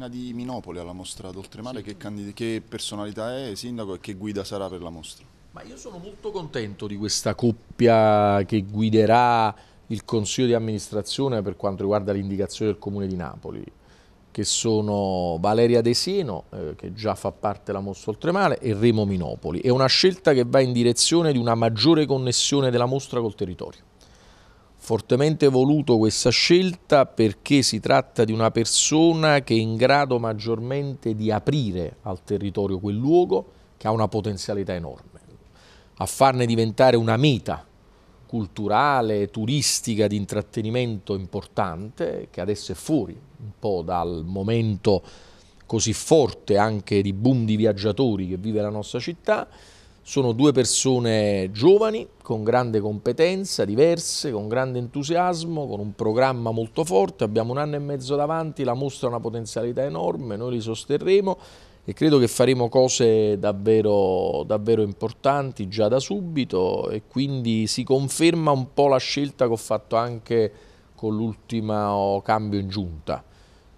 cucina di Minopoli alla mostra d'Oltremare, sì. che, che personalità è Sindaco e che guida sarà per la mostra? Ma io sono molto contento di questa coppia che guiderà il Consiglio di amministrazione per quanto riguarda l'indicazione del Comune di Napoli che sono Valeria Desino, eh, che già fa parte della mostra Oltremare, e Remo Minopoli. È una scelta che va in direzione di una maggiore connessione della mostra col territorio fortemente voluto questa scelta perché si tratta di una persona che è in grado maggiormente di aprire al territorio quel luogo che ha una potenzialità enorme, a farne diventare una meta culturale, turistica, di intrattenimento importante, che adesso è fuori un po' dal momento così forte anche di boom di viaggiatori che vive la nostra città, sono due persone giovani, con grande competenza, diverse, con grande entusiasmo, con un programma molto forte, abbiamo un anno e mezzo davanti, la mostra ha una potenzialità enorme, noi li sosterremo e credo che faremo cose davvero, davvero importanti già da subito e quindi si conferma un po' la scelta che ho fatto anche con l'ultimo cambio in giunta,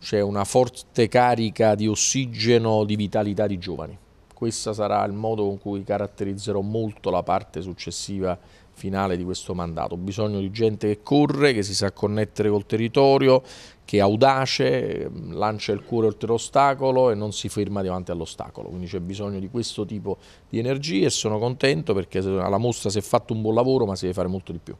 c'è una forte carica di ossigeno, di vitalità di giovani questo sarà il modo con cui caratterizzerò molto la parte successiva finale di questo mandato. Ho bisogno di gente che corre, che si sa connettere col territorio, che è audace, ehm, lancia il cuore oltre l'ostacolo e non si ferma davanti all'ostacolo. Quindi c'è bisogno di questo tipo di energie e sono contento perché alla mostra si è fatto un buon lavoro ma si deve fare molto di più.